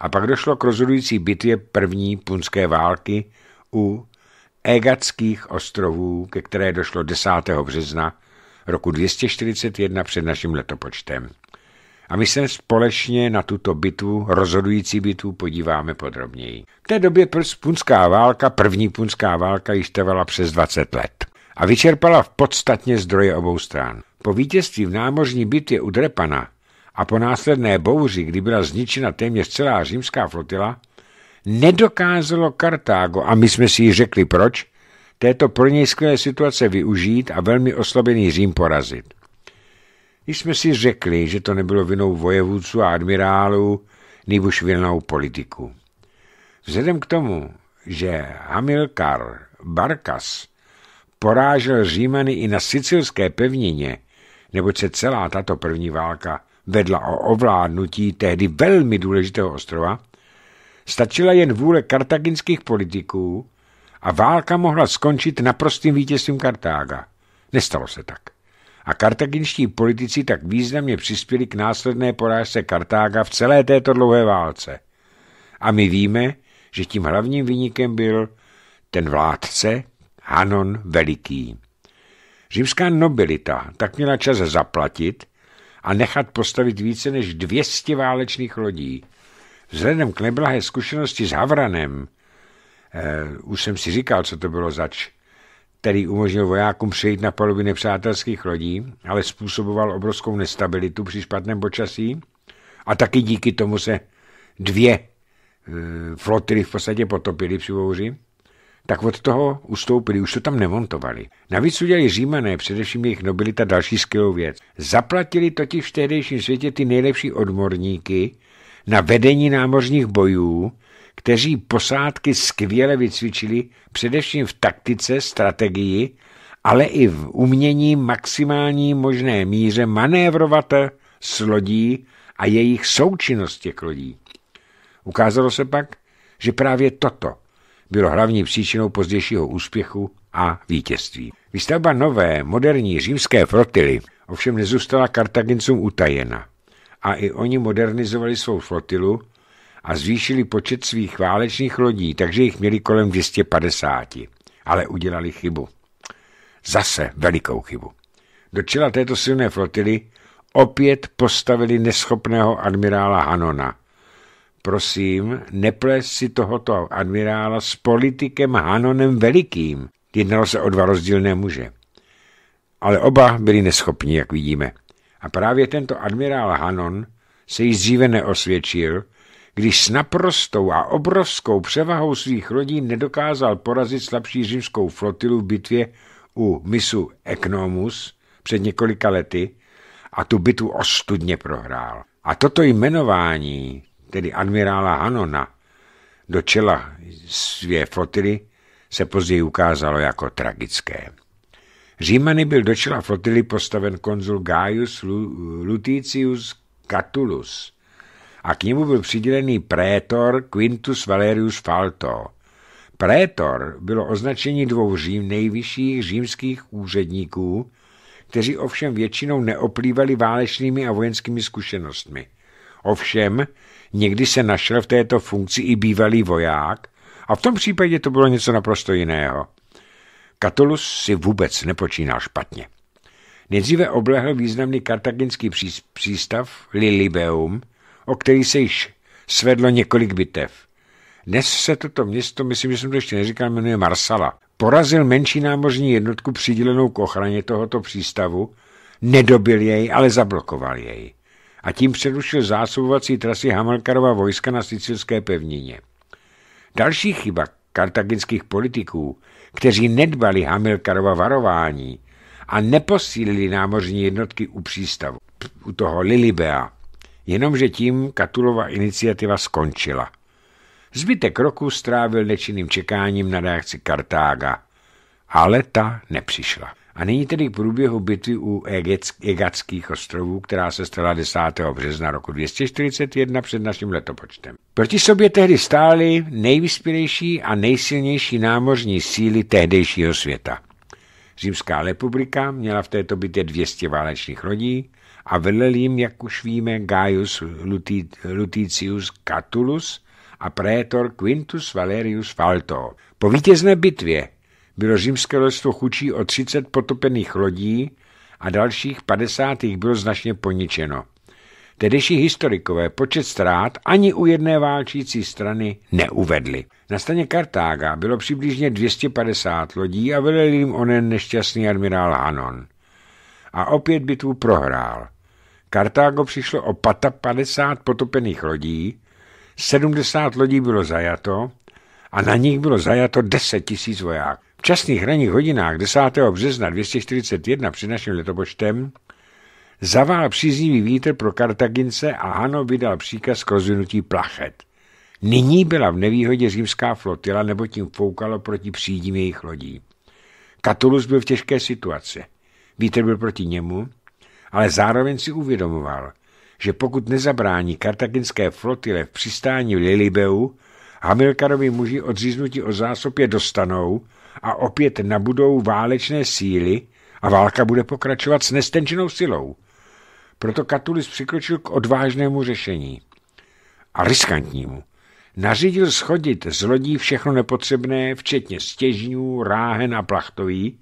A pak došlo k rozhodující bitvě první punské války u Egatských ostrovů, ke které došlo 10. března roku 241 před naším letopočtem a my se společně na tuto bitvu, rozhodující bitvu, podíváme podrobněji. V té době punská válka, první punská válka, již trvala přes 20 let a vyčerpala v podstatně zdroje obou stran. Po vítězství v námořní bitvě u Drepana a po následné bouři, kdy byla zničena téměř celá římská flotila, nedokázalo Kartágo, a my jsme si ji řekli proč, této pro něj skvělé situace využít a velmi oslabený Řím porazit. Když jsme si řekli, že to nebylo vinou vojevůců a admirálů, nýbuž vinou politiku. Vzhledem k tomu, že Hamilkar Barkas porážel Římany i na sicilské pevnině, neboť se celá tato první válka vedla o ovládnutí tehdy velmi důležitého ostrova, stačila jen vůle kartaginských politiků a válka mohla skončit naprostým vítězstvím Kartága. Nestalo se tak a kartaginští politici tak významně přispěli k následné porážce Kartága v celé této dlouhé válce. A my víme, že tím hlavním výnikem byl ten vládce Hanon Veliký. Římská nobilita tak měla čas zaplatit a nechat postavit více než 200 válečných lodí. Vzhledem k neblahé zkušenosti s Havranem, eh, už jsem si říkal, co to bylo zač, který umožnil vojákům přejít na paluby nepřátelských lodí, ale způsoboval obrovskou nestabilitu při špatném počasí a taky díky tomu se dvě e, flotily v podstatě potopily při bouři, tak od toho ustoupili, už to tam nemontovali. Navíc udělali římané, především jejich nobilita, další skvělou věc. Zaplatili totiž v tehdejším světě ty nejlepší odmorníky na vedení námořních bojů, kteří posádky skvěle vycvičili především v taktice, strategii, ale i v umění maximální možné míře manévrovat s lodí a jejich součinnost těch lodí. Ukázalo se pak, že právě toto bylo hlavní příčinou pozdějšího úspěchu a vítězství. Výstavba nové, moderní římské flotily ovšem nezůstala Kartagincům utajena a i oni modernizovali svou flotilu a zvýšili počet svých válečných lodí, takže jich měli kolem 250. Ale udělali chybu. Zase velikou chybu. Do čela této silné flotily opět postavili neschopného admirála Hanona. Prosím, neples si tohoto admirála s politikem Hanonem Velikým. Jednalo se o dva rozdílné muže. Ale oba byli neschopní, jak vidíme. A právě tento admirál Hanon se již dříve neosvědčil když s naprostou a obrovskou převahou svých rodin nedokázal porazit slabší římskou flotilu v bitvě u misu Eknomus před několika lety a tu bitvu ostudně prohrál. A toto jmenování, tedy admirála Hanona, do čela své flotily se později ukázalo jako tragické. Římany byl do čela flotily postaven konzul Gaius Luticius Catulus, a k němu byl přidělený prétor Quintus Valerius Falto. Prétor bylo označení dvou řím nejvyšších římských úředníků, kteří ovšem většinou neoplývali válečnými a vojenskými zkušenostmi. Ovšem, někdy se našel v této funkci i bývalý voják a v tom případě to bylo něco naprosto jiného. Katulus si vůbec nepočínal špatně. Nejdříve oblehl významný kartaginský přístav Lilibeum – o který se již svedlo několik bitev. Dnes se toto město, myslím, že jsem to ještě neříkal, jmenuje Marsala. Porazil menší námořní jednotku přidělenou k ochraně tohoto přístavu, nedobil jej, ale zablokoval jej. A tím přerušil zásobovací trasy Hamilkarova vojska na sicilské pevnině. Další chyba kartaginských politiků, kteří nedbali Hamilkarova varování a neposílili námořní jednotky u přístavu, u toho Lilibea, jenomže tím Katulova iniciativa skončila. Zbytek roku strávil nečinným čekáním na reakci Kartága, ale ta nepřišla. A nyní tedy k průběhu bitvy u Egatských ostrovů, která se stala 10. března roku 241 před naším letopočtem. Proti sobě tehdy stály nejvyspělejší a nejsilnější námořní síly tehdejšího světa. Římská republika měla v této bitvě 200 válečných lodí, a velel jim, jak už víme, Gaius Luticius Catulus a prétor Quintus Valerius Falto. Po vítězné bitvě bylo římské loďstvo chučí o 30 potopených lodí a dalších 50 jich bylo značně poničeno. Tedyši historikové počet ztrát ani u jedné válčící strany neuvedli. Na straně Kartága bylo přibližně 250 lodí a velel jim onen nešťastný admirál Hanon. A opět bitvu prohrál. Kartágo přišlo o 50 potopených lodí, 70 lodí bylo zajato a na nich bylo zajato 10 tisíc vojáků. V časných ranních hodinách 10. března 241 při naším letopočtem zavál příznivý vítr pro Kartagince a Hano vydal příkaz k rozvinutí plachet. Nyní byla v nevýhodě římská flotila, nebo tím foukalo proti přídím jejich lodí. Katulus byl v těžké situaci. Vítr byl proti němu, ale zároveň si uvědomoval, že pokud nezabrání kartaginské flotile v přistání v Lilibeu, Hamilkarovi muži odříznutí o zásobě dostanou a opět nabudou válečné síly a válka bude pokračovat s nestenčenou silou. Proto Katulis přikročil k odvážnému řešení a riskantnímu. Nařídil schodit z lodí všechno nepotřebné, včetně stěžňů, ráhen a plachtových,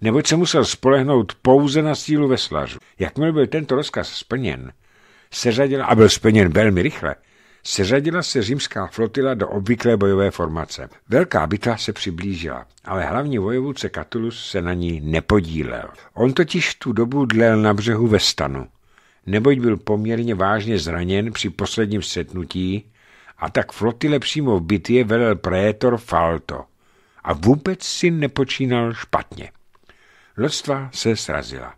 neboť se musel spolehnout pouze na sílu veslařů. Jakmile byl tento rozkaz splněn, seřadila, a byl splněn velmi rychle, seřadila se římská flotila do obvyklé bojové formace. Velká bitva se přiblížila, ale hlavní vojevůdce Katulus se na ní nepodílel. On totiž tu dobu dlel na břehu ve stanu, neboť byl poměrně vážně zraněn při posledním setnutí a tak flotile přímo v bitvě velel prétor Falto a vůbec si nepočínal špatně. Lidstva se srazila.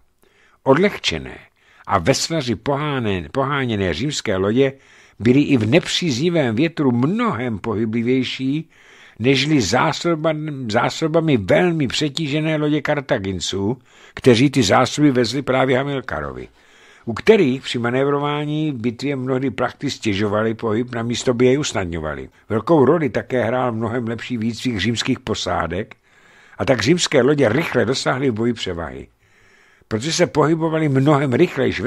Odlehčené a ve svaři poháněné, poháněné římské lodě byly i v nepříznivém větru mnohem pohyblivější nežli zásoba, zásobami velmi přetížené lodě Kartaginců, kteří ty zásoby vezli právě Hamilkarovi, u kterých při manévrování bitvě mnohdy plachty stěžovali pohyb, na místo by jej usnadňovali. Velkou roli také hrál mnohem lepší výcvik římských posádek, a tak římské lodě rychle dosáhly v boji převahy. Protože se pohybovali mnohem rychlejš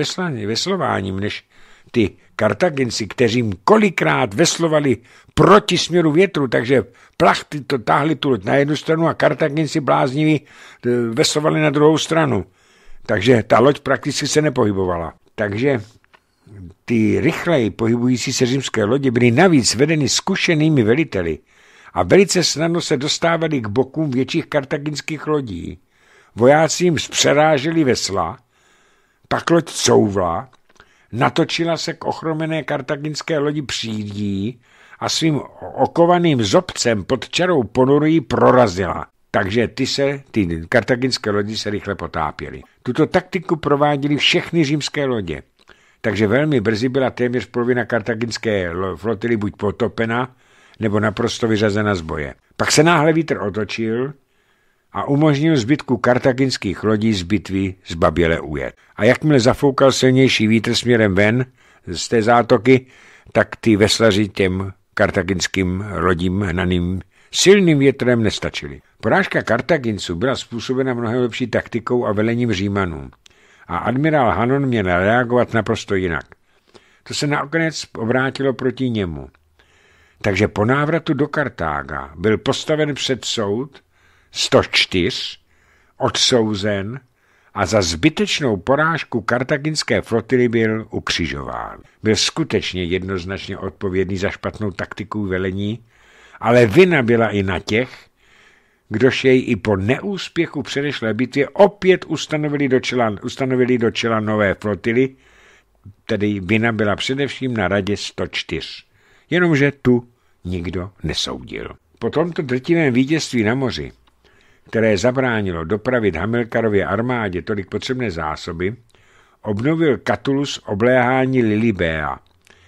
veslováním než ty kartaginci, kteřím kolikrát veslovali proti směru větru, takže plachty to táhly tu loď na jednu stranu a kartaginci blázniví e, veslovali na druhou stranu. Takže ta loď prakticky se nepohybovala. Takže ty rychleji pohybující se římské lodě byly navíc vedeny zkušenými veliteli, a velice snadno se dostávali k bokům větších kartaginských lodí. Vojáci jim zpřeráželi vesla, pak loď couvla, natočila se k ochromené kartaginské lodi přídí a svým okovaným zobcem pod čarou ji prorazila. Takže ty se, ty kartaginské lodi se rychle potápěly. Tuto taktiku prováděly všechny římské lodě. Takže velmi brzy byla téměř polovina kartaginské flotily buď potopena, nebo naprosto vyřazena z boje. Pak se náhle vítr otočil a umožnil zbytku kartaginských lodí z bitvy z Baběle ujet. A jakmile zafoukal silnější vítr směrem ven z té zátoky, tak ty veslaři těm kartaginským lodím hnaným silným větrem nestačili. Porážka Kartaginců byla způsobena mnohem lepší taktikou a velením Římanů. A admirál Hanon měl reagovat naprosto jinak. To se nakonec obrátilo proti němu takže po návratu do Kartága byl postaven před soud 104, odsouzen a za zbytečnou porážku kartaginské flotily byl ukřižován. Byl skutečně jednoznačně odpovědný za špatnou taktiku velení, ale vina byla i na těch, kdož jej i po neúspěchu předešlé bitvě opět ustanovili do čela, ustanovili do čela nové flotily, tedy vina byla především na radě 104 jenomže tu nikdo nesoudil. Po tomto drtivém vítězství na moři, které zabránilo dopravit Hamilkarově armádě tolik potřebné zásoby, obnovil Katulus obléhání Lilibea,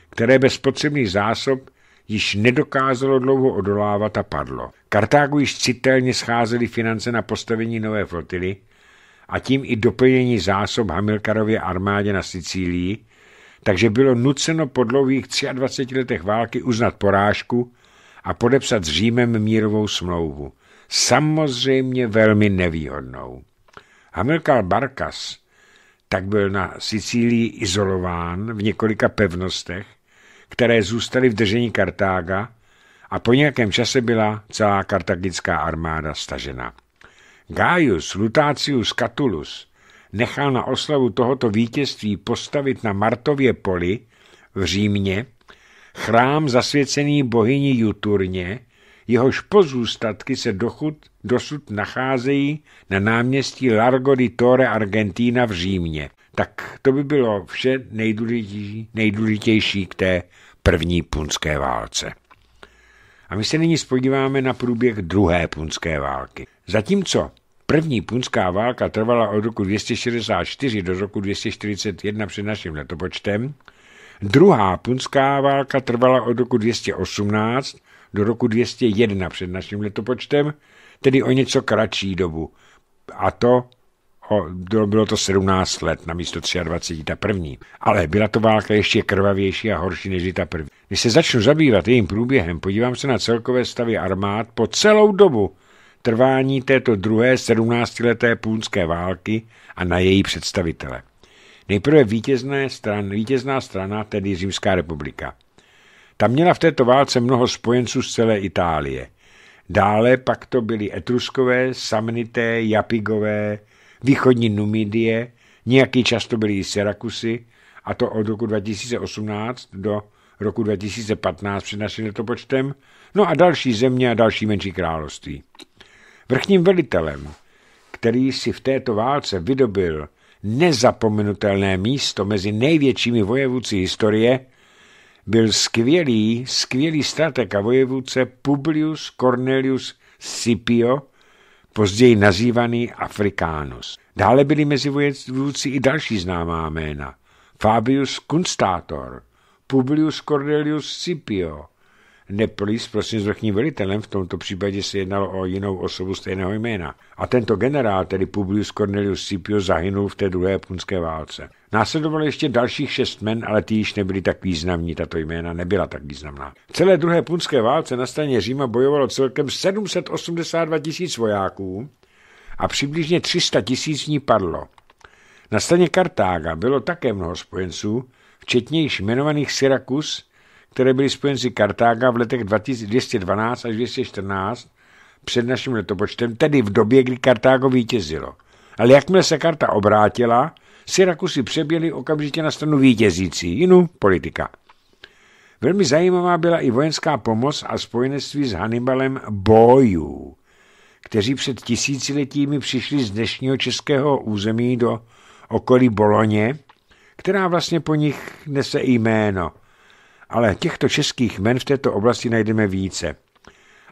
které bez potřebných zásob již nedokázalo dlouho odolávat a padlo. Kartágu již citelně scházely finance na postavení nové flotily a tím i doplnění zásob Hamilkarově armádě na Sicílii, takže bylo nuceno po dlouhých 23 letech války uznat porážku a podepsat s Římem mírovou smlouvu. Samozřejmě velmi nevýhodnou. Hamilkar Barkas tak byl na Sicílii izolován v několika pevnostech, které zůstaly v držení Kartága a po nějakém čase byla celá kartagická armáda stažena. Gaius Lutatius Catulus nechal na oslavu tohoto vítězství postavit na Martově poli v Římě chrám zasvěcený bohyni Juturně, jehož pozůstatky se dochud, dosud nacházejí na náměstí Largo di Tore Argentina v Římě. Tak to by bylo vše nejdůležitější, nejdůležitější k té první punské válce. A my se nyní spodíváme na průběh druhé punské války. Zatímco První punská válka trvala od roku 264 do roku 241 před naším letopočtem, druhá punská válka trvala od roku 218 do roku 201 před naším letopočtem, tedy o něco kratší dobu. A to o, bylo to 17 let na místo 23, ta první. Ale byla to válka ještě krvavější a horší než ta první. Když se začnu zabývat jejím průběhem, podívám se na celkové stavy armád po celou dobu trvání této druhé 17-leté půnské války a na její představitele. Nejprve vítězné stran, vítězná strana, tedy Římská republika. Ta měla v této válce mnoho spojenců z celé Itálie. Dále pak to byly Etruskové, Samnité, Japigové, východní Numidie, nějaký často byly i Syrakusy, a to od roku 2018 do roku 2015 před naším letopočtem, no a další země a další menší království. Vrchním velitelem, který si v této válce vydobil nezapomenutelné místo mezi největšími vojevůci historie, byl skvělý, skvělý strateg a vojevůdce Publius Cornelius Scipio, později nazývaný Afrikánus. Dále byli mezi vojevůdci i další známá jména. Fabius Kunstator, Publius Cornelius Scipio, Neplis, prostě s vrchním velitelem, v tomto případě se jednalo o jinou osobu stejného jména. A tento generál, tedy Publius Cornelius Scipio, zahynul v té druhé punské válce. Následovalo ještě dalších šest men, ale ty již nebyly tak významní, tato jména nebyla tak významná. V celé druhé punské válce na straně Říma bojovalo celkem 782 tisíc vojáků a přibližně 300 tisíc ní padlo. Na straně Kartága bylo také mnoho spojenců, včetně již jmenovaných Syrakus, které byly spojenci Kartága v letech 212 až 214 před naším letopočtem, tedy v době, kdy Kartágo vítězilo. Ale jakmile se karta obrátila, Syrakusy přeběli okamžitě na stranu vítězící, jinou politika. Velmi zajímavá byla i vojenská pomoc a spojenectví s Hannibalem bojů, kteří před tisíciletími přišli z dnešního českého území do okolí Boloně, která vlastně po nich nese jméno – ale těchto českých men v této oblasti najdeme více.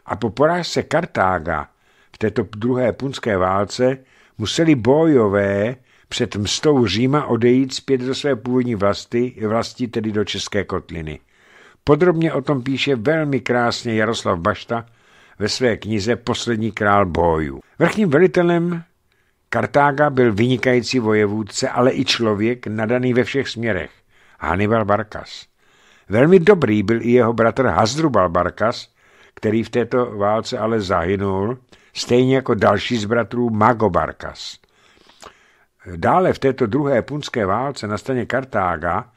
A po porážce Kartága v této druhé punské válce museli bojové před mstou Říma odejít zpět do své původní vlasti, vlasti tedy do České kotliny. Podrobně o tom píše velmi krásně Jaroslav Bašta ve své knize Poslední král bojů. Vrchním velitelem Kartága byl vynikající vojevůdce, ale i člověk nadaný ve všech směrech, Hannibal Barkas. Velmi dobrý byl i jeho bratr Hasdrubal Barkas, který v této válce ale zahynul, stejně jako další z bratrů Mago Barkas. Dále v této druhé punské válce na straně Kartága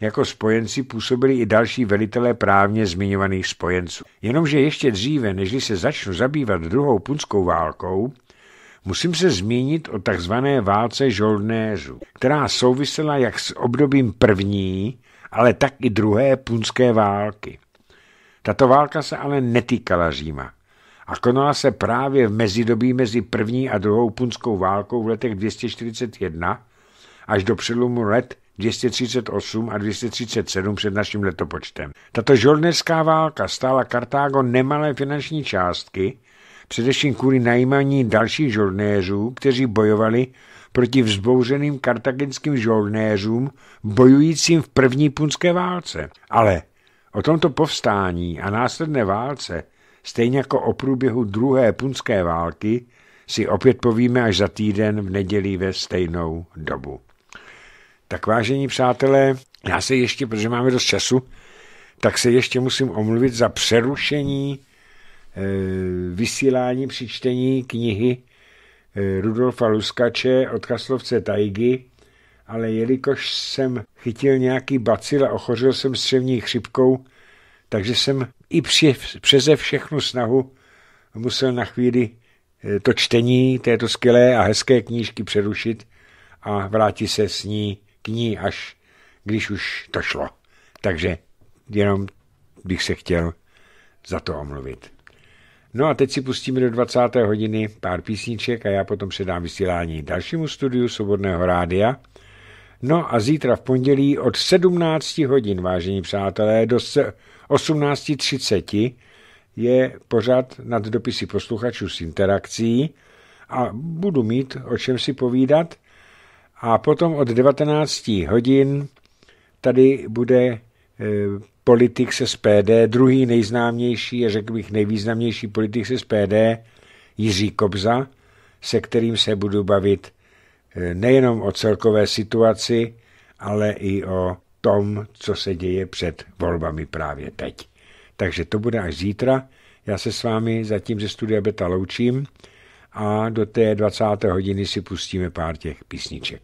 jako spojenci působili i další velitelé právně zmiňovaných spojenců. Jenomže ještě dříve, nežli se začnu zabývat druhou punskou válkou, musím se zmínit o takzvané válce žoldnéřů, která souvisela jak s obdobím první, ale tak i druhé punské války. Tato válka se ale netýkala Říma a konala se právě v mezidobí mezi první a druhou punskou válkou v letech 241 až do přelomu let 238 a 237 před naším letopočtem. Tato žolnerská válka stála Kartágo nemalé finanční částky, především kvůli najímání dalších žolnéřů, kteří bojovali proti vzbouřeným kartaginským žolnéřům bojujícím v první punské válce. Ale o tomto povstání a následné válce, stejně jako o průběhu druhé punské války, si opět povíme až za týden v neděli ve stejnou dobu. Tak vážení přátelé, já se ještě, protože máme dost času, tak se ještě musím omluvit za přerušení e, vysílání při čtení knihy Eh, Rudolfa Luskače od Kaslovce Tajgy, ale jelikož jsem chytil nějaký bacil a ochořil jsem střevní chřipkou, takže jsem i při, přeze všechnu snahu musel na chvíli eh, to čtení této skvělé a hezké knížky přerušit a vrátit se s ní k ní, až když už to šlo. Takže jenom bych se chtěl za to omluvit. No a teď si pustíme do 20. hodiny pár písniček a já potom předám vysílání dalšímu studiu Svobodného rádia. No a zítra v pondělí od 17 hodin, vážení přátelé, do 18.30 je pořad nad dopisy posluchačů s interakcí a budu mít o čem si povídat. A potom od 19 hodin tady bude Eh, politik z SPD, druhý nejznámější a řekl bych nejvýznamnější politik z SPD, Jiří Kobza, se kterým se budu bavit eh, nejenom o celkové situaci, ale i o tom, co se děje před volbami právě teď. Takže to bude až zítra. Já se s vámi zatím ze studia Beta loučím a do té 20. hodiny si pustíme pár těch písniček.